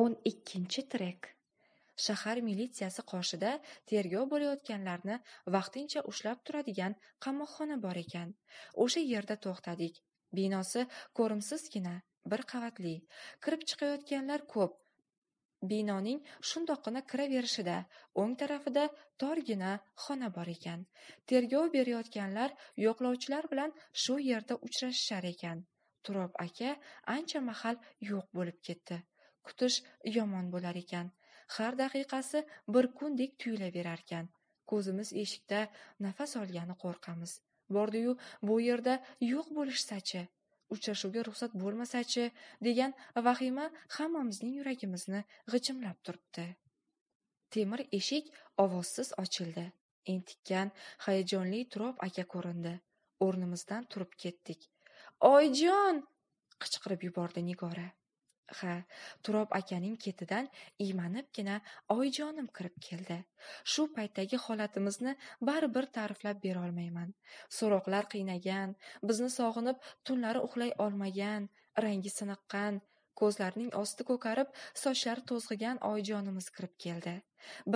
o'n ikkinchi trek shahar militsiyasi qoshida tergov bo'layotganlarni vaqtincha ushlab turadigan qamoqxona bor ekan o'sha yerda to'xtadik binosi ko'rimsizgina bir qavatli kirib chiqayotganlar ko'p binoning shundoqqina kiraverishida o'ng tarafida torgina xona bor ekan tergov berayotganlar yo'qlovchilar bilan shu yerda uchrashishar ekan turob aka ancha mahal yo'q bo'lib ketdi kutish yomon bo'lar ekan har daqiqasi bir kundek ekan ko'zimiz eshikda nafas olgani qo'rqamiz bordiyu bu yerda yo'q bo'lishsachi uchrashuvga ruxsat bo'lmasachi degan vahima hammamizning yuragimizni g'ichimlab turibdi temir eshik ovozsiz ochildi entikkan hayajonli turob aka ko'rindi o'rnimizdan turib ketdik oyjon qichqirib yubordi nigora ha turob akaning ketidan iymanibgina oyijonim kirib keldi shu paytdagi holatimizni baribir ta'riflab berolmayman so'roqlar qiynagan bizni sog'inib tunlari uxlay olmagan rangi siniqqan ko'zlarining osti ko'karib sochlari to'zg'igan oyijonimiz kirib keldi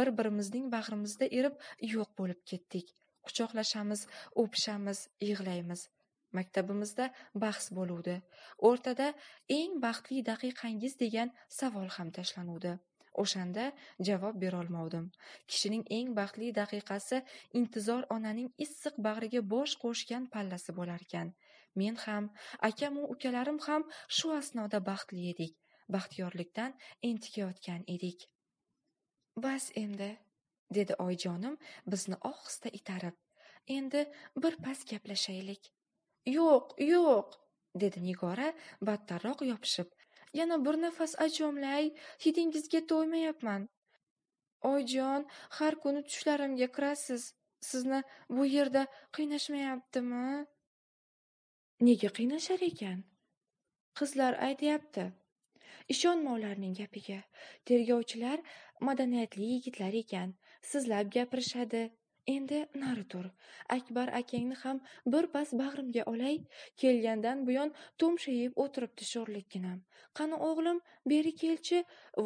bir birimizning bag'rimizda erib yo'q bo'lib ketdik quchoqlashamiz o'pishamiz yig'laymiz maktabimizda bahs bo'luvdi o'rtada eng baxtli daqiqangiz degan savol ham tashlanuvdi o'shanda javob berolmovdim kishining eng baxtli daqiqasi intizor onaning issiq bag'riga bosh qo'shgan pallasi bo'larkan men ham akamu ukalarim ham shu asnoda baxtli edik baxtiyorlikdan entikayotgan edik bas endi dedi oyijonim bizni ohista itarib endi bir pas gaplashaylik yo'q yo'q dedi nigora battarroq yopishib yana bir nafas ajomlay hidingizga to'ymayapman oyjon har kuni tushlarimga kirasiz sizni bu yerda qiynashmayaptimi nega qiynashar ekan qizlar aytyapti ishonma ularning gapiga tergovchilar madaniyatli yigitlar ekan sizlab gapirishadi endi nari tur akbar akangni ham birpas bag'rimga olay kelgandan buyon tumshayib o'tiribdi sho'rlikginam qani o'g'lim beri kelchi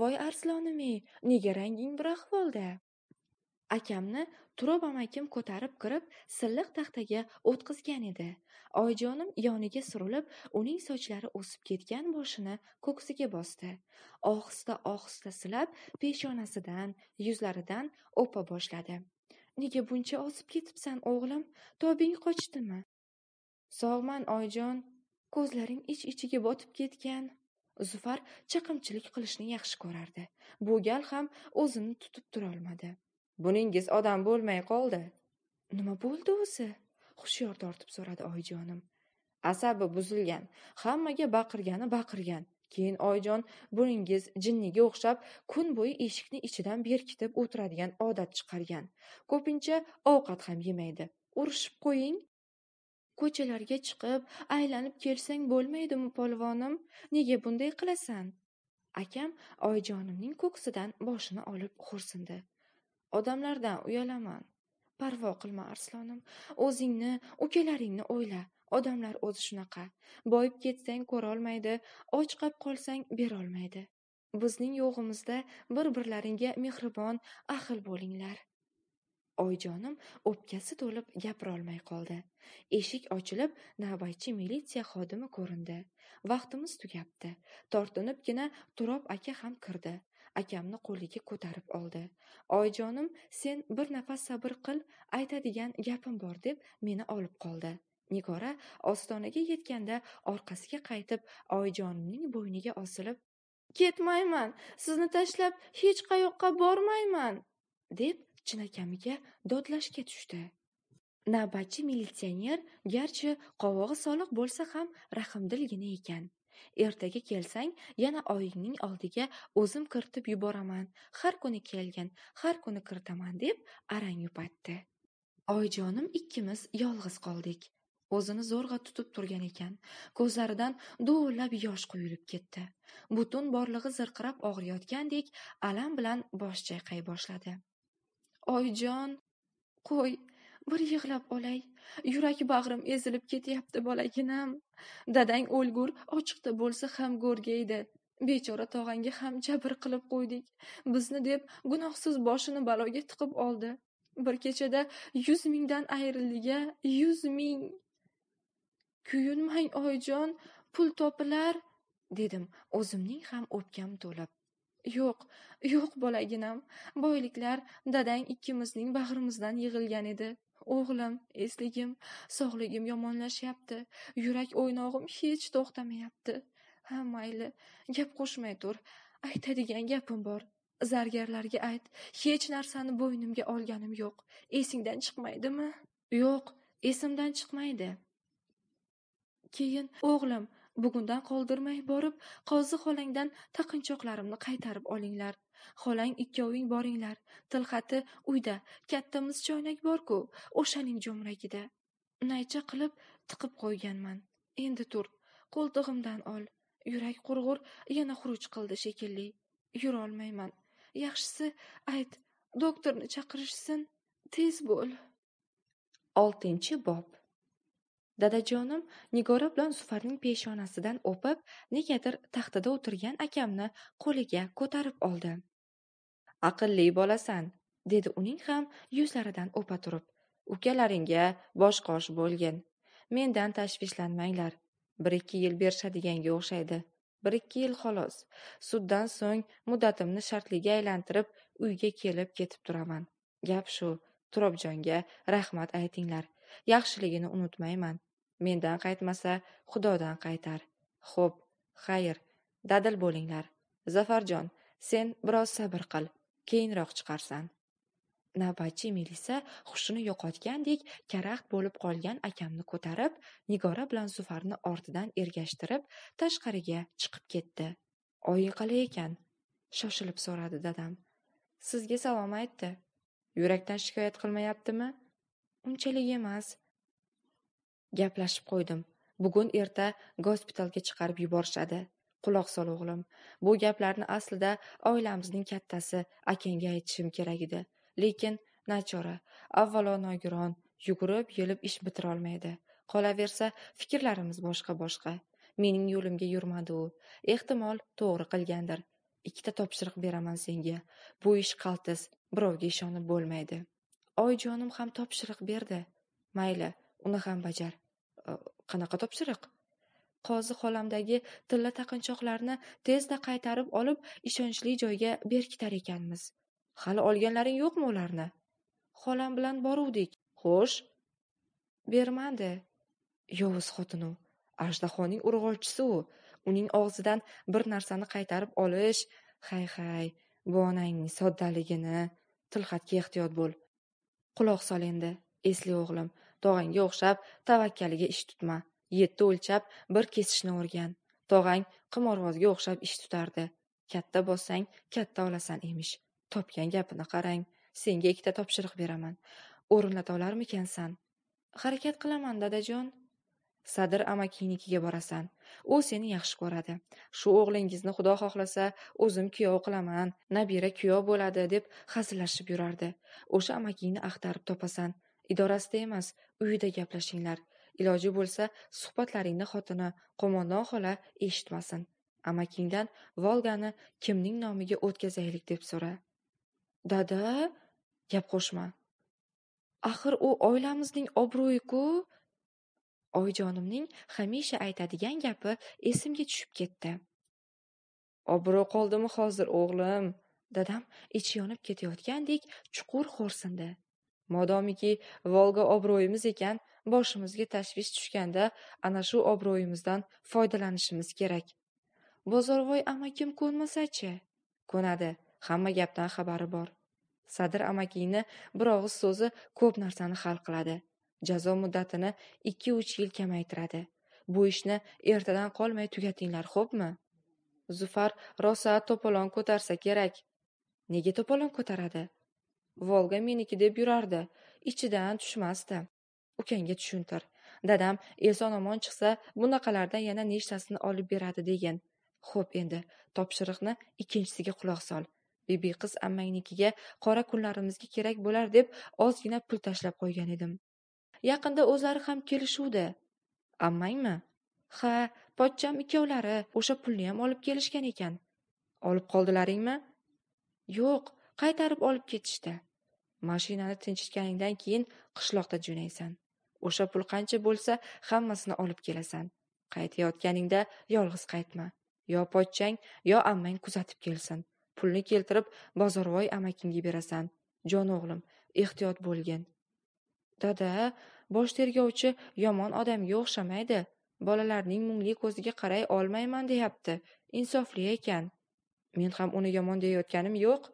voy arslonim ey nega ranging bir ahvolda akamni turob amakim ko'tarib kirib silliq taxtaga o'tqizgan edi oyijonim yoniga surilib uning sochlari o'sib ketgan boshini ko'ksiga bosdi ohista ohista silab peshonasidan yuzlaridan o'pa boshladi Nega buncha osib ketibsan, o'g'lim? Tobing qochdimi? Sog'man, oyjon Ko'zlaring ich-ichiga iç botib ketgan. Zufar chaqimchilik qilishni yaxshi ko'rardi. Bu gal ham o'zini tutib tura olmadi. Buningiz odam bo'lmay qoldi. Nima bo'ldi o'zi? Hushyor tortib so'radi oyijonim. Asabi buzilgan, hammaga baqirgani baqirgan. keyin oyjon buningiz jinniga o'xshab kun bo'yi eshikni ichidan berkitib o'tiradigan odat chiqargan ko'pincha ovqat ham yemaydi urishib qo'ying ko'chalarga chiqib aylanib kelsang bo'lmaydimi polvonim nega bunday qilasan akam oyjonimning ko'ksidan boshini olib xo'rsindi odamlardan uyalaman parvo qilma arslonim o'zingni ukalaringni o'yla odamlar o'zi shunaqa boyib ketsang ko'rolmaydi och qolib qolsang berolmaydi bizning yo'g'imizda bir birlaringga mehribon ahil bo'linglar oyijonim o'pkasi to'lib gapirolmay qoldi eshik ochilib navbatchi militsiya xodimi ko'rindi vaqtimiz tugabdi tortinibgina turob aka ham kirdi akamni qo'liga ko'tarib oldi oyijonim sen bir nafas sabr qil aytadigan gapim bor deb meni olib qoldi nigora ostonaga yetganda orqasiga qaytib oyijonimning bo'yniga osilib ketmayman sizni tashlab hech qayoqqa bormayman deb chinakamiga dodlashga tushdi navbatchi militsioner garchi qovog'i soliq bo'lsa ham rahmdilgina ekan ertaga kelsang yana oyingning oldiga o'zim kiritib yuboraman har kuni kelgin har kuni kiritaman deb arang yupatdi oyijonim ikkimiz yolg'iz qoldik o'zini zo'rg'a tutib turgan ekan ko'zlaridan duvillab yosh quyilib ketdi butun borlig'i zirqirab og'riyotgandek alam bilan bosh chayqay boshladi oyijon qo'y bir yig'lab olay yurak bag'rim ezilib ketyapti bolaginam dadang o'lgur ochiqda bo'lsa ham go'rga edi bechora tog'angga ham jabr qilib qo'ydik bizni deb gunohsiz boshini baloga tiqib oldi bir kechada yuz mingdan ayrildiga yuz ming kuyunmang oyijon pul topilar dedim o'zimning ham o'pkam to'lib yo'q yo'q bolaginam boyliklar dadang ikkimizning bag'rimizdan yig'ilgan edi O'g'lim, esligim, sog'ligim yomonlashyapti. Yurak o'ynog'im hech to'xtamayapti. Ha, mayli, gap qo'shmay tur. Aytadigan gapim bor. Zargarlarga ayt, hech narsani bo'ynimga olganim yo'q. Esingdan chiqmaydimi? Yo'q, esimdan chiqmaydi. Keyin, o'g'lim, bugundan qoldirmay borib, qozi xolangdan taqinchoqlarimni qaytarib olinglar. Xolang ikkoving boringlar. Tilxati uyda, kattamiz choynak bor-ku, o'shaning jo'mragida. Naycha qilib tiqib qo'yganman. Endi tur, qo'ltig'imdan ol. Yurak qurg'ur yana xuruj qildi shekilli. Yurolmayman. Yaxshisi ayt, doktorni chaqirishsin, tez bo'l. 6-bob dadajonim nigora bilan zufarning peshonasidan o'pib negadir taxtada o'tirgan akamni qo'liga ko'tarib oldi aqlli bolasan dedi uning ham yuzlaridan o'pa turib ukalaringga bosh qosh bo'lgin mendan tashvishlanmanglar bir ikki yil berishadiganga o'xshaydi bir ikki yil xolos suddan so'ng muddatimni shartliga aylantirib uyga kelib ketib turaman gap shu turobjonga rahmat aytinglar yaxshiligini unutmayman mendan qaytmasa xudodan qaytar xo'p xayr dadil bo'linglar zafarjon sen biroz sabr qil keyinroq chiqarsan navbatchi milisa hushini yo'qotgandek karaxt bo'lib qolgan akamni ko'tarib nigora bilan zufarni ortidan ergashtirib tashqariga chiqib ketdi oyi qalay ekan shoshilib so'radi dadam sizga salom aytdi yurakdan shikoyat qilmayaptimi unchalik emas gaplashib qo'ydim bugun erta gospitalga chiqarib yuborishadi quloq sol o'g'lim bu gaplarni aslida oilamizning kattasi akangga aytishim kerak edi lekin nachora avvalo nogiron yugurib yelib ish bitirolmaydi qolaversa fikrlarimiz boshqa boshqa mening yo'limga yurmadi u ehtimol to'g'ri qilgandir ikkita topshiriq beraman senga bu ish qaltis birovga ishonib bo'lmaydi oyijonim ham topshiriq berdi mayli uni ham bajar qanaqa topshiriq qozi xolamdagi tilla taqinchoqlarni tezda qaytarib olib ishonchli joyga berkitar ekanmiz hali olganlaring yo'qmi ularni xolam bilan boruvdik xo'sh bermadi yovuz xotinu ajdahoning urg'ochisi u uning og'zidan bir narsani qaytarib olish hay hay bu onangning soddaligini tilxatga ehtiyot bo'l quloq sol endi esli o'g'lim tog'angga o'xshab tavakkaliga ish tutma yetti o'lchab bir kesishni o'rgan tog'ang qimorvozga o'xshab ish tutardi katta bossang katta olasan emish topgan gapini qarang senga ikkita topshiriq beraman o'rinlata olarmikansan harakat qilaman dadajon sadir amakinikiga borasan u seni yaxshi ko'radi shu o'g'lingizni xudo xohlasa o'zim kuyov qilaman nabira kuyov bo'ladi deb hazillashib yurardi o'sha amakingni axtarib topasan idorasida emas uyida gaplashinglar iloji bo'lsa suhbatlaringni xotini qo'mondon xola eshitmasin amakingdan volgani kimning nomiga o'tkazaylik deb so'ra dada gap qo'shma axir u oilamizning obro'yi ku oyijonimning hamisha aytadigan gapi esimga tushib ketdi obro' qoldimi hozir o'g'lim dadam ichi yonib ketayotgandek chuqur xo'rsindi modomiki volga obro'yimiz ekan boshimizga tashvish tushganda ana shu obro'yimizdan foydalanishimiz kerak bozorvoy amakim ko'nmasachi ko'nadi hamma gapdan xabari bor sadir amakingni bir og'iz so'zi ko'p narsani hal qiladi jazo muddatini ikki uch yil kamaytiradi bu ishni ertadan qolmay tugatinglar xo'pmi zufar rosa to'polon ko'tarsa kerak nega to'polon ko'taradi volga meniki deb yurardi ichidan tushmasdi ukangga tushuntir dadam eson omon chiqsa bunaqalardan yana nechtasini olib beradi degin xo'p endi topshiriqni ikkinchisiga quloq sol bibi qiz ammangnikiga qora kunlarimizga kerak bo'lar deb ozgina pul tashlab qo'ygan edim yaqinda o'zlari ham kelishuvdi ammangmi ha pochcham ikkovlari o'sha pulni ham olib kelishgan ekan olib qoldilaringmi yo'q qaytarib olib ketishdi mashinani tinchitganingdan keyin qishloqda jo'naysan o'sha pul qancha bo'lsa hammasini olib kelasan qaytayotganingda yolg'iz qaytma yo pochchang yo ammang kuzatib kelsin pulni keltirib bozorvoy amakingga berasan jon o'g'lim ehtiyot bo'lgin dada bosh tergovchi yomon odamga o'xshamaydi bolalarning mungli ko'ziga qaray olmayman deyapti insofli ekan men ham uni yomon deyayotganim yo'q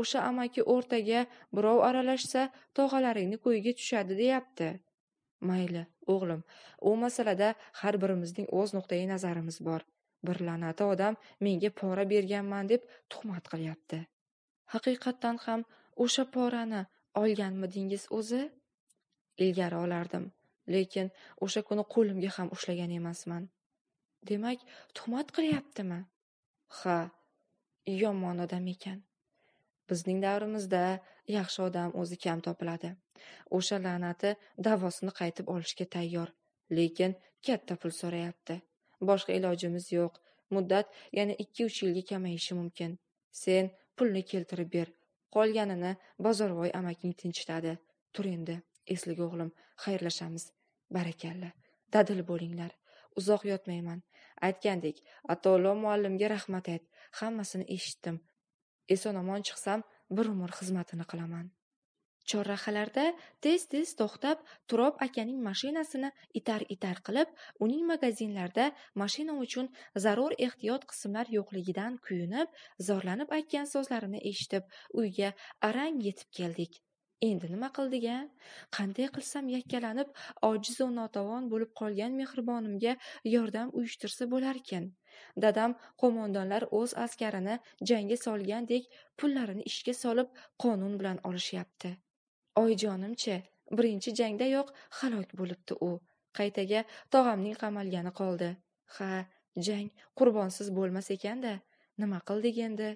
o'sha amaki o'rtaga birov aralashsa tog'alaringni ko'yiga tushadi deyapti mayli o'g'lim u masalada har birimizning o'z nuqtai nazarimiz bor bir la'nati odam menga pora berganman deb tuhmat qilyapti haqiqatdan ham o'sha porani olganmidingiz o'zi ilgari olardim lekin o'sha kuni qo'limga ham ushlagan emasman demak tuhmat qilyaptimi ha yomon odam ekan Bizning davrimizda yaxshi odam o'zi kam topiladi. O'sha la'nati davosini qaytib olishga tayyor, lekin katta pul so'rayapti. Boshqa ilojimiz yo'q. Muddat yana 2-3 yilga kamayishi mumkin. Sen pulni keltirib ber. Qolganini bozorvoy amaking tinchitadi. Tur endi, eslig o'g'lim, xayrlashamiz. Barakalla. Dadil bo'linglar. Uzoq yotmayman. Aytgandek, Atolo muallimga rahmat ayt. Hammasini eshitdim. eson omon chiqsam bir umr xizmatini qilaman chorrahalarda tez tez to'xtab turob akaning mashinasini itar itar qilib uning magazinlarda mashina uchun zarur ehtiyot qismlar yo'qligidan kuyunib zorlanib aytgan so'zlarini eshitib uyga arang yetib keldik endi nima qildik a qanday qilsam yakkalanib ojizu notavon bo'lib qolgan mehribonimga yordam uyushtirsa bo'larkin dadam qo'mondonlar o'z askarini jangga solgandek pullarini ishga solib qonun bilan olishyapti oyijonimchi birinchi jangdayoq halok bo'libdi u qaytaga tog'amning qamalgani qoldi ha jang qurbonsiz bo'lmas ekanda nima qildik endi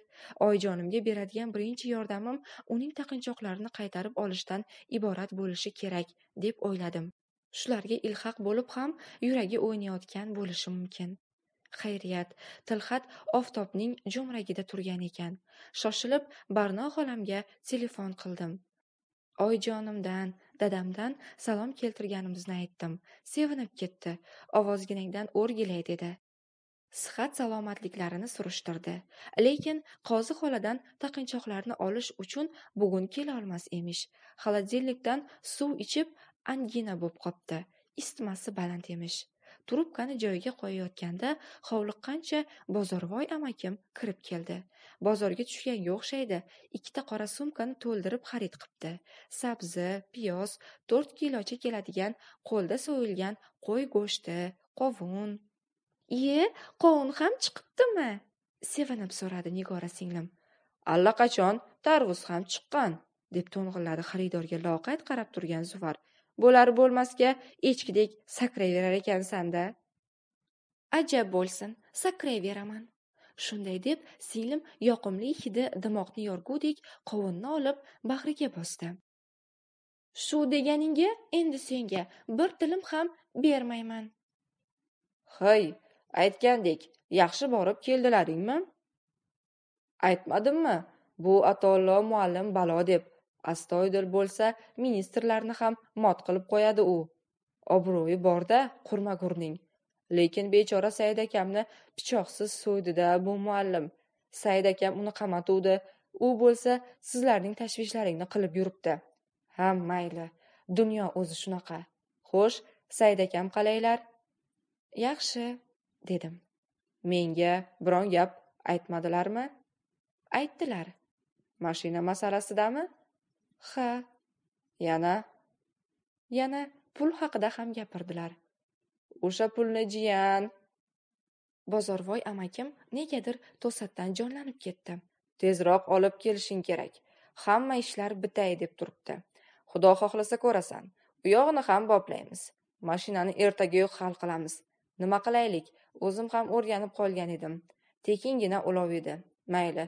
oyijonimga beradigan birinchi yordamim uning taqinchoqlarini qaytarib olishdan iborat bo'lishi kerak deb o'yladim shularga ilhaq bo'lib ham yuragi o'ynayotgan bo'lishi mumkin Xayriyat, tilxat oftobning jo'mragida turgan ekan. Shoshilib Barno xolamga telefon qildim. Oyjonimdan, dadamdan salom keltirganimizni aytdim. Sevinib ketdi. Ovozginangdan o'rgilay dedi. Sihat salomatliklarini surishtirdi. Lekin qozi xoladan taqinchoqlarni olish uchun bugun kelolmas emish. Xolodilnikdan suv ichib angina bo'p qopti. Istmasi baland emish. trubkani joyiga qo'yayotganda hovliqqancha bozorvoy amakim kirib keldi bozorga tushganga o'xshaydi ikkita qora sumkani to'ldirib xarid qipti sabzi piyoz to'rt kilocha keladigan qo'lda so'yilgan qo'y go'shti qovun iye qovun ham chiqibdimi sevinib so'radi nigora singlim allaqachon tarvuz ham chiqqan deb to'ng'illadi xaridorga loqayd qarab turgan zuvar bo'lar-bo'lmasga echkidek sakrayverar ekansan-da. Ajab bo'lsin, sakrayveraman. Shunday deb, singlim yoqimli hidi dimoqni yorgudek qovunni olib bag'riga bosdi. Shu deganingga endi senga bir tilim ham bermayman. Hoy, aytgandek, yaxshi borib keldilaringmi? Aytmadimmi? Bu atollo muallim balo deb Astoydil bo'lsa, ministrlarni ham mot qilib qo'yadi u. Obro'yi borda qurmagurning. Lekin bechora Said akamni pichoqsiz so'ydida bu muallim. Said akam uni qamatuvdi. U bo'lsa, sizlarning tashvishlaringni qilib yuribdi. Ha, mayli. Dunyo o'zi shunaqa. Xo'sh, Said akam qalaylar? Yaxshi, dedim. Menga biron gap aytmadilarmi? Aytdilar. Mashina masalasidami? ha yana yana pul haqida ham gapirdilar o'sha pulni jiyan bozorvoy amakim negadir to'satdan jonlanib ketdi tezroq olib kelishing kerak hamma ishlar bitay deb turibdi xudo xohlasa ko'rasan u yog'ini ham boplaymiz mashinani yo'q hal qilamiz nima qilaylik o'zim ham o'rganib qolgan edim tekingina ulov edi mayli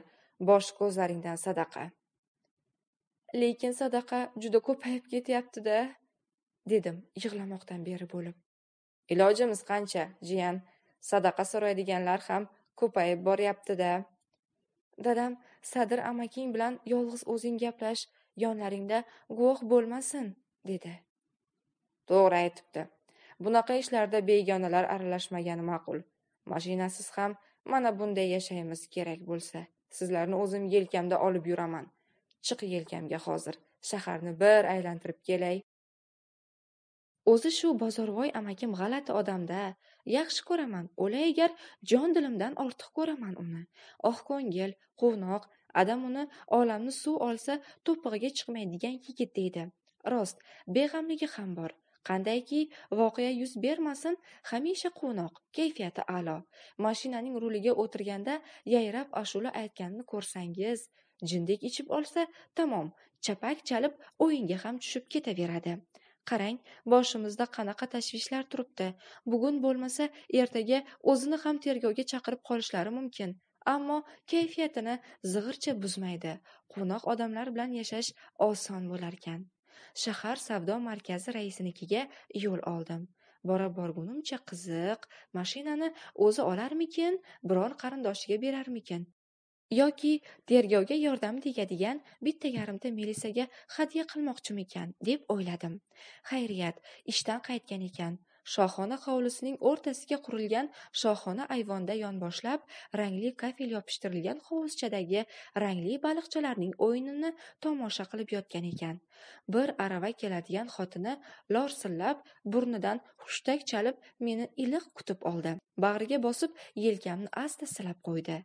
bosh ko'zlaringdan sadaqa lekin sadaqa juda ko'payib ketyapti-da, dedim yig'lamoqdan beri bo'lib. Ilojimiz qancha, jiyan, sadaqa so'raydiganlar ham ko'payib boryapti-da. Dadam, Sadr amaking bilan yolg'iz o'zing gaplash, yonlaringda guvoh bo'lmasin, dedi. To'g'ri aytibdi. Bunaqa ishlarda begonalar aralashmagani ma'qul. Mashinasiz ham mana bunday yashaymiz kerak bo'lsa. Sizlarni o'zim yelkamda olib yuraman. chiq yelkamga hozir shaharni bir aylantirib kelay o'zi shu bozorvoy amakim g'alati odamda yaxshi ko'raman o'lay agar jon dilimdan ortiq ko'raman uni oq oh, ko'ngil quvnoq adam uni olamni suv olsa to'pig'iga chiqmaydigan yigit deydi rost beg'amligi ham bor qandayki voqea yuz bermasin hamisha quvnoq kayfiyati a'lo mashinaning ruliga o'tirganda yayrab ashula aytganini ko'rsangiz jindek ichib olsa tamom chapak chalib o'yinga ham tushib ketaveradi qarang boshimizda qanaqa tashvishlar turibdi bugun bo'lmasa ertaga o'zini ham tergovga chaqirib qolishlari mumkin ammo kayfiyatini zig'ircha buzmaydi quvnoq odamlar bilan yashash oson bo'larkan shahar savdo markazi raisinikiga yo'l oldim bora borgunimcha qiziq mashinani o'zi olarmikin biron qarindoshiga berarmikin yoki tergovga yordam tegadigan bitta yarimta melisaga hadya qilmoqchimikan deb o'yladim xayriyat ishdan qaytgan ekan shohona hovlisining o'rtasiga qurilgan shohona ayvonda yonboshlab rangli kafel yopishtirilgan hovuzchadagi rangli baliqchalarning o'yinini tomosha qilib yotgan ekan bir arava keladigan xotini lorsillab burnidan hushtak chalib meni iliq kutib oldi bag'riga bosib yelkamni asta silab qo'ydi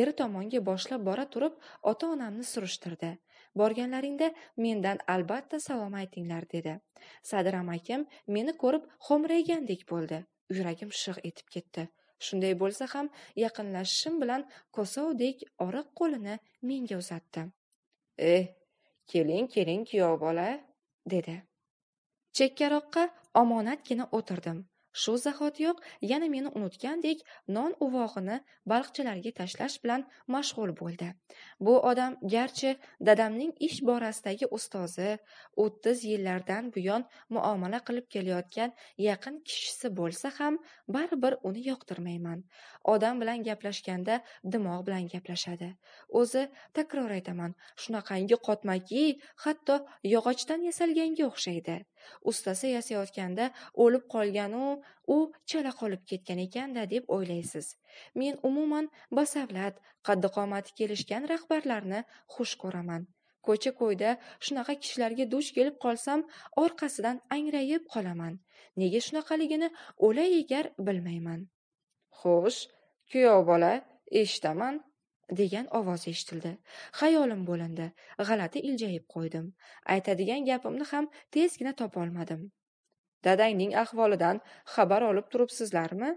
eri tomonga boshlab bora turib ota onamni surishtirdi borganlaringda mendan albatta salom aytinglar dedi sadram akam meni ko'rib xo'mraygandek bo'ldi yuragim shig' etib ketdi shunday bo'lsa ham yaqinlashishim bilan kosovdek oriq qo'lini menga uzatdi e keling keling kuyov bola dedi chekkaroqqa omonatgina o'tirdim Shu zahotiyoq yana meni unutgandek non uvog'ini baliqchilarga tashlash bilan mashg'ul bo'ldi. Bu odam garchi dadamning ish borasidagi ustozi, 30 yillardan buyon muomala qilib kelayotgan yaqin kishisi bo'lsa ham, baribir uni yoqtirmayman. Odam bilan gaplashganda dimog' bilan gaplashadi. O'zi takror aytaman, shunaqangi qotmaki, hatto yog'ochdan yasalganga o'xshaydi. ustasi yasayotganda o'lib qolganu u chala qolib ketgan ekanda deb o'ylaysiz men umuman basavlat qaddi qomati kelishgan rahbarlarni xush ko'raman ko'cha ko'yda shunaqa kishilarga duch kelib qolsam orqasidan angrayib qolaman nega shunaqaligini o'la egar bilmayman xo'sh kuyov bola eshitaman degan ovoz eshitildi xayolim bo'lindi g'alati iljayib qo'ydim aytadigan gapimni ham tezgina topolmadim dadangning ahvolidan xabar olib turibsizlarmi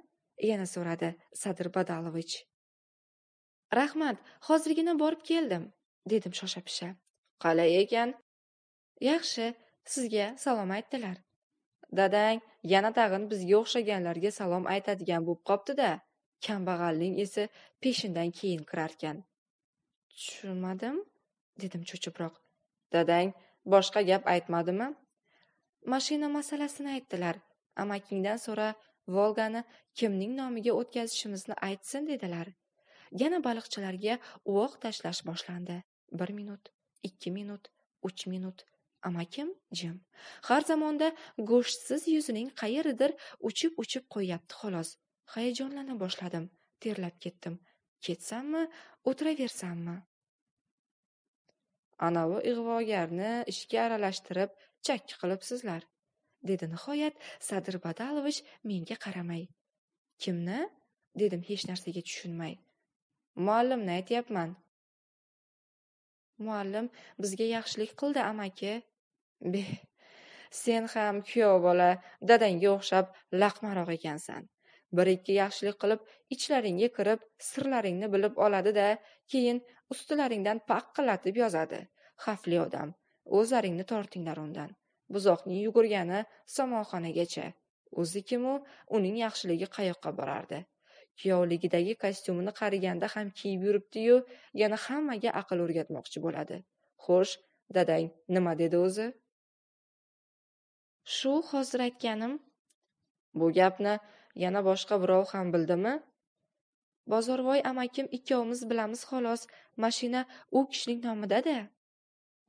yana so'radi sadir badalovich rahmat hozirgina borib keldim dedim shoshapisha. qalay ekan yaxshi sizga salom aytdilar dadang yana tag'in bizga o'xshaganlarga salom aytadigan bo'lib qopti da kambag'alning esa peshindan keyin kirarkan tushunmadim dedim cho'chibroq dadang boshqa gap aytmadimi mashina masalasini aytdilar amakingdan so'ra volgani kimning nomiga o'tkazishimizni aytsin dedilar yana baliqchilarga uvoq tashlash boshlandi bir minut ikki minut uch minut amakim jim har zamonda go'shtsiz yuzining qayeridir uchib uchib qo'yyapti xolos Hayajonlana boshladim. Terlab ketdim. Ketsammi, o'tiraversammi? Anavi ig'vogarni ishga aralashtirib, chakki qilibsizlar, dedi nihoyat Sadir Badalovich menga qaramay. Kimni? dedim hech narsaga tushunmay. Muallimni aytyapman. Muallim bizga yaxshilik qildi, amaki. Beh, sen ham kuyov bola dadangga o'xshab laqmaroq ekansan bir ikki yaxshilik qilib ichlaringga kirib sirlaringni bilib oladi da keyin ustilaringdan paqillatib yozadi xavfli odam o'zlaringni tortinglar undan buzoqning yugurgani somonxonagacha o'zi kimu uning yaxshiligi qayoqqa borardi kuyovligidagi kostyumini qariganda ham kiyib yuribdiyu yana hammaga aql o'rgatmoqchi bo'ladi xo'sh dadang nima dedi o'zi shu hozir aytganim bu gapni yana boshqa birov ham bildimi bozorvoy amakim ikkovimiz bilamiz xolos mashina u kishining nomida-da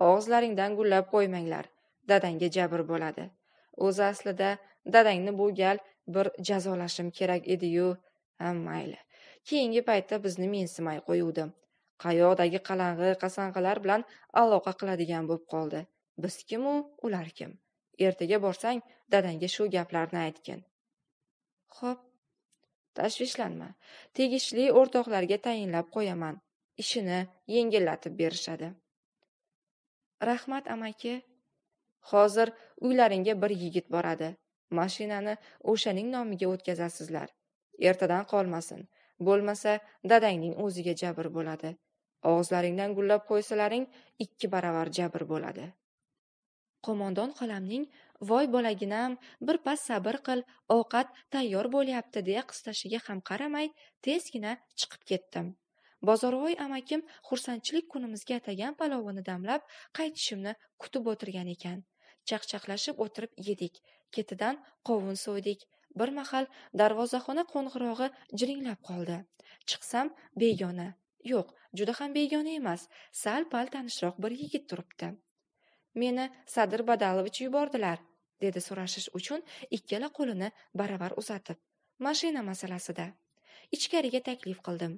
og'izlaringdan gullab qo'ymanglar dadangga jabr bo'ladi o'zi aslida dadangni bu gal bir jazolashim kerak edi-yu ha mayli keyingi paytda bizni mensimay qo'yuvdi qayoqdagi qalang'i qasang'ilar bilan aloqa qiladigan bo'lib qoldi biz kim u ular kim ertaga borsang dadangga shu gaplarni aytgin Xo'p, tashvishlanma, tegishli o'rtoqlarga tayinlab qo'yaman, ishini yengillatib berishadi. Rahmat amaki, hozir uylaringga bir yigit boradi. Mashinani o'shaning nomiga o'tkazasizlar. Ertadan qolmasin. Bo'lmasa, dadangning o'ziga jabr bo'ladi. Og'izlaringdan gullab qo'ysalaring, ikki baravar jabr bo'ladi. Qo'mondon xolamning voy bolaginam birpas sabr qil ovqat tayyor bo'lyapti deya qistashiga ham qaramay tezgina chiqib ketdim bozorvoy amakim xursandchilik kunimizga atagan palovini damlab qaytishimni kutib o'tirgan ekan chaqchaqlashib o'tirib yedik ketidan qovun so'ydik bir mahal darvozaxona qo'ng'irog'i jiringlab qoldi chiqsam begona yo'q juda ham begona emas sal pal tanishroq bir yigit turibdi Meni Sadir Badalovich yubordilar, dedi so'rashish uchun ikkala qo'lini baravar uzatib. Mashina masalasida. Ichkariga taklif qildim.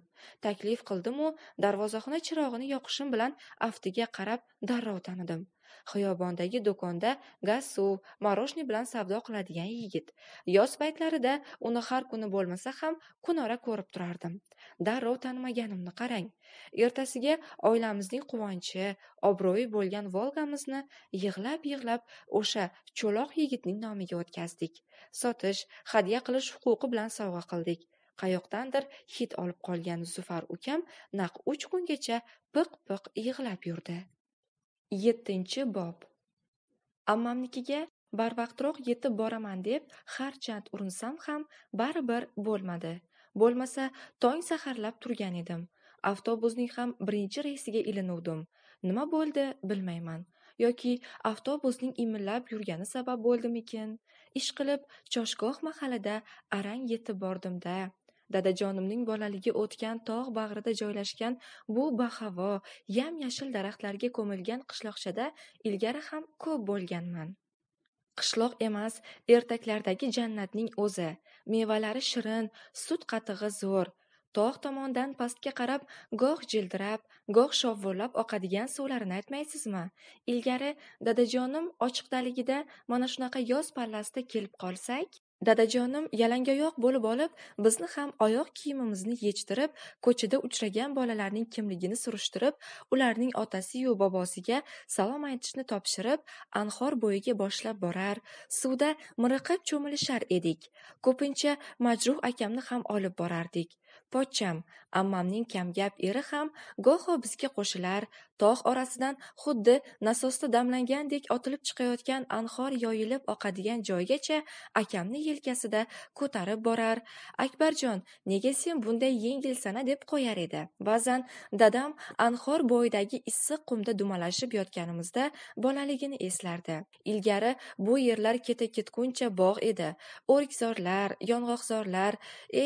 Taklif qildim u darvozaxona chirog'ini yoqishim bilan aftiga qarab darrov tanidim. Xiyobondagi do'konda gaz-suv, maroshni bilan savdo qiladigan yigit. Yoz paytlarida uni har kuni bo'lmasa ham kunora ko'rib turardim. Darrov tanimaganimni qarang. Ertasiga oilamizning quvonchi, obro'yi bo'lgan Volgamizni yig'lab-yig'lab o'sha cho'loq yigitning nomiga o'tkazdik. Sotish, hadya qilish huquqi bilan sovg'a qildik. qayoqdandir hid olib qolgan zufar ukam naq uch kungacha piq piq yig'lab yurdi Yettinchi bob. Ammamnikiga barvaqtroq yetib boraman deb harchand urinsam ham baribir bo'lmadi. Bo'lmasa tong saharlab turgan edim. Avtobusning ham birinchi reysiga ilinuvdim. Nima bo'ldi bilmayman. Yoki avtobusning imillab yurgani sabab bo'ldimikin? Ishqilib Choshgoh mahallada arang yetib bordimda dadajonimning bolaligi o'tgan tog' bag'rida joylashgan bu bahavo yam yashil daraxtlarga ko'milgan qishloqchada ilgari ham ko'p bo'lganman qishloq emas ertaklardagi jannatning o'zi mevalari shirin sut qatig'i zo'r tog' tomondan pastga qarab goh jildirab goh shovvurlab oqadigan suvlarini aytmaysizmi ilgari dadajonim ochiqdaligida mana shunaqa yoz pallasida kelib qolsak dadajonim yalangoyoq bo'lib olib bizni ham oyoq kiyimimizni yechtirib ko'chada uchragan bolalarning kimligini surishtirib ularning otasiyu bobosiga salom aytishni topshirib anhor bo'yiga boshlab borar suvda miriqib cho'milishar edik ko'pincha majruh akamni ham olib borardik pochcham ammamning kamgap eri ham goho bizga qo'shilar tog' orasidan xuddi nasosda damlangandek otilib chiqayotgan anhor yoyilib oqadigan joygacha akamni yelkasida ko'tarib borar akbarjon nega sen bunday yengilsana deb qo'yar edi ba'zan dadam anhor bo'yidagi issiq qumda dumalashib yotganimizda bolaligini eslardi ilgari bu yerlar keta ketguncha bog' edi o'rikzorlar yong'oqzorlar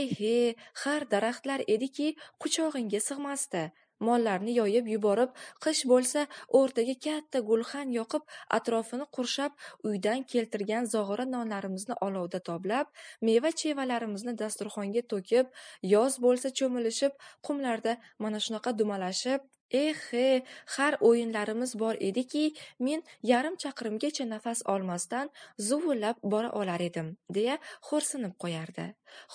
ehe har daraxt daraxtlar ediki quchog'ingga sig'masdi mollarni yoyib yuborib qish bo'lsa o'rtaga katta gulxan yoqib atrofini qurshab uydan keltirgan zog'ora nonlarimizni olovda toblab meva chevalarimizni dasturxonga to'kib yoz bo'lsa cho'milishib qumlarda mana shunaqa dumalashib Eh-he, har o'yinlarimiz bor ediki, men yarim chaqirimgacha nafas olmasdan zuvillab bora olar edim, deya xo'rsinib qo'yardi.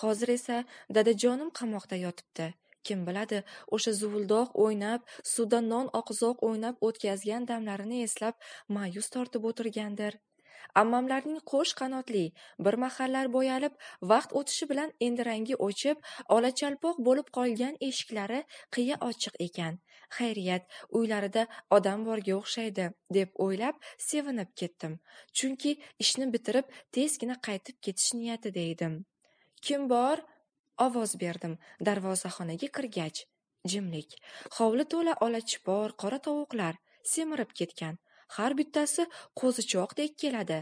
Hozir esa dadajonim qamoqda yotibdi. Kim biladi, o'sha zuvuldoq o'ynab, suvda non oqzoq o'ynab o'tkazgan damlarini eslab ma'yus tortib o'tirgandir. ammamlarning qo'sh qanotli bir mahallar bo'yalib vaqt o'tishi bilan endi rangi o'chib olachalpoq bo'lib qolgan eshiklari qiya ochiq ekan xayriyat uylarida odam borga o'xshaydi deb o'ylab sevinib ketdim chunki ishni bitirib tezgina qaytib ketish niyatida edim kim bor ovoz berdim darvozaxonaga kirgach jimlik hovli to'la olachipor qora tovuqlar semirib ketgan har bittasi qo'zichoqdek keladi.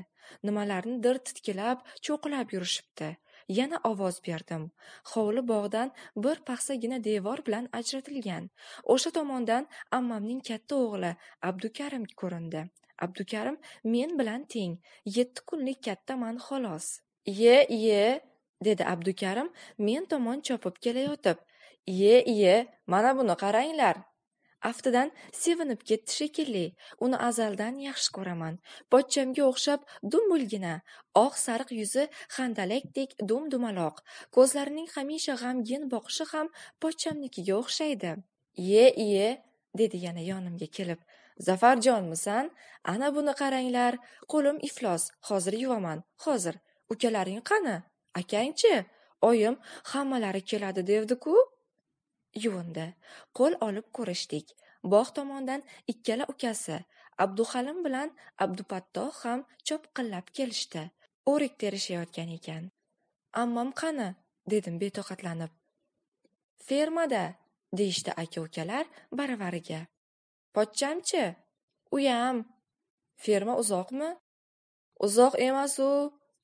Nimalarnidir titkilab, cho'qilab yurishibdi. Yana ovoz berdim. Hovli bog'dan bir paxsagina devor bilan ajratilgan. O'sha tomondan ammamning katta o'g'li Abdukarim ko'rindi. Abdukarim men bilan teng, 7 kunlik kattaman xolos. "Iye, iye", dedi Abdukarim men tomon chopib kelayotib. "Iye, iye, mana buni qaranglar", aftidan sevinib ketdi shekilli uni azaldan yaxshi ko'raman pochchamga o'xshab dumbulgina oq sariq yuzi handalakdek dum dumaloq ko'zlarining hamisha g'amgin boqishi ham pochchamnikiga o'xshaydi iye iye dedi yana yonimga kelib zafarjonmisan ana buni qaranglar qo'lim iflos hozir yuvaman hozir ukalaring qani akangchi oyim hammalari keladi devdi ku yuvindi qo'l olib ko'rishdik bog' tomondan ikkala ukasi abduhalim bilan abdupattoh ham chopqillab kelishdi o'rik terishayotgan ekan ammam qani dedim betoqatlanib fermada deyishdi aka ukalar baravariga pochchamchi uyam ferma uzoqmi uzoq emas u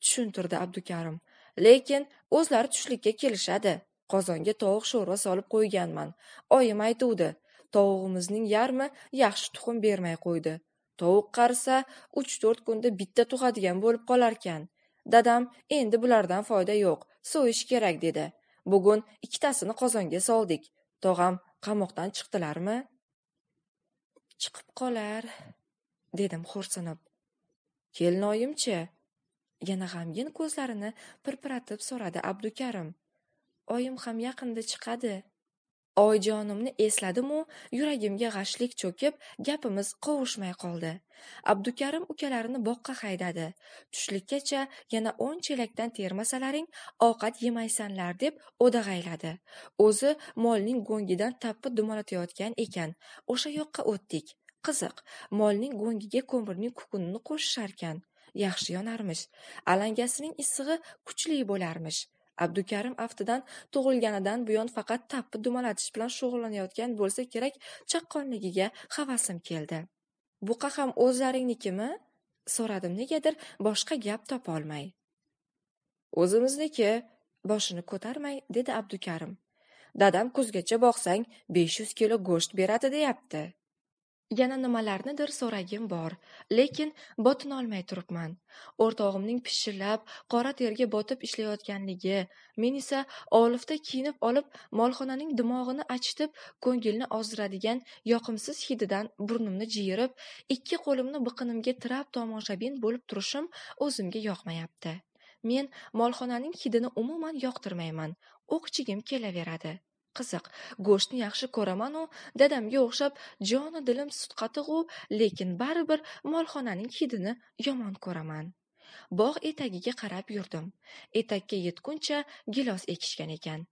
tushuntirdi abdukarim lekin o'zlari tushlikka kelishadi Qozonga tovuq sho'rva solib qo'yganman. Oyim aytuvdi, tovug'imizning yarmi yaxshi tuxum bermay qo'ydi. Tovuq qarisa, 3-4 kunda bitta tug'adigan bo'lib qolarkan. Dadam, endi bulardan foyda yo'q, so'yish kerak dedi. Bugun ikkitasini qozonga soldik. Tog'am qamoqdan chiqdilarmi? Chiqib qolar, dedim xo'rsinib. Kelinoyimchi? Yana g'amgin ko'zlarini pirpiratib so'radi Abdukarim. Oyim ham yaqinda chiqadi. Oyijonimni esladimu, yuragimga g'ashlik cho'kib, gapimiz qovushmay qoldi. Abdukarim ukalarini boqqa haydadi. Tushlikkacha yana 10 chelakdan termasalaring, ovqat yemaysanlar deb o'dag'ayladi. O'zi molning go'ngidan tappi dumalatayotgan ekan. O'sha yoqqa o'tdik. Qiziq, molning go'ngiga ko'mirning kukunini qo'shisharkan. Yaxshi yonarmish. Alangasining issig'i kuchli bo'larmish. abdukarim aftidan tug'ilganidan buyon faqat tappi dumalatish bilan shug'ullanayotgan bo'lsa kerak chaqqonligiga havasim keldi buqa ham o'zlaringnikimi so'radim negadir boshqa gap topolmay o'zimizniki boshini ko'tarmay dedi abdukarim dadam kuzgacha boqsang besh yuz kilo go'sht beradi deyapti Yana nimalarnidir so'ragim bor, lekin olmay turibman. O'rtog'imning pishillab, qora terga botib ishlayotganligi, men esa olifda kiyinib olib, molxonaning dimog'ini achitib, ko'ngilni ozdiradigan yoqimsiz hididan burnimni jiyirib, ikki qo'limni biqinimga tirab tomoshabin bo'lib turishim o'zimga yoqmayapti. Men molxonaning hidini umuman yoqtirmayman, o'qchigim kelaveradi. qiziq go'shtni yaxshi ko'raman u dadamga o'xshab jonu dilim sut qatig'u lekin baribir molxonaning hidini yomon ko'raman bog' etagiga qarab yurdim etakka yetguncha gilos ekishgan ekan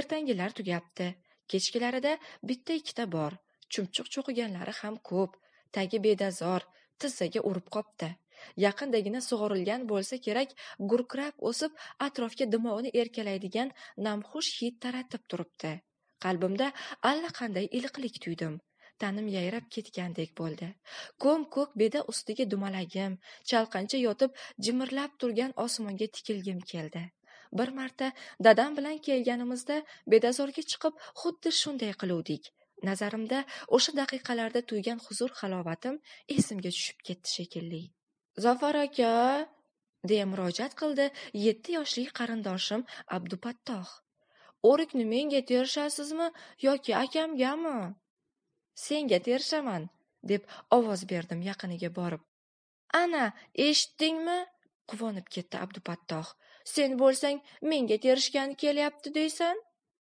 ertangilar tugabdi kechkilarida bitta ikkita bor chumchuq cho'qiganlari ham ko'p tagi bedazor tizzaga urib qopti yaqindagina sug'orilgan bo'lsa kerak gurkrab o'sib atrofga dimog'ni erkalaydigan namxush hid taratib turibdi qalbimda allaqanday iliqlik tuydim tanim yayrab ketgandek bo'ldi ko'm ko'k beda ustiga dumalagim chalqancha yotib jimirlab turgan osmonga tikilgim keldi bir marta dadam bilan kelganimizda bedazorga chiqib xuddi shunday qiluvdik nazarimda o'sha daqiqalarda tuygan huzur halovatim esimga tushib ketdi shekilli zafar aka deya murojaat qildi yetti yoshli qarindoshim abdupattoh o'rikni menga terishasizmi yoki akamgami senga terishaman deb ovoz berdim yaqiniga borib ana eshitdingmi quvonib ketdi abdupattoh sen bo'lsang menga terishgani kelyapti deysan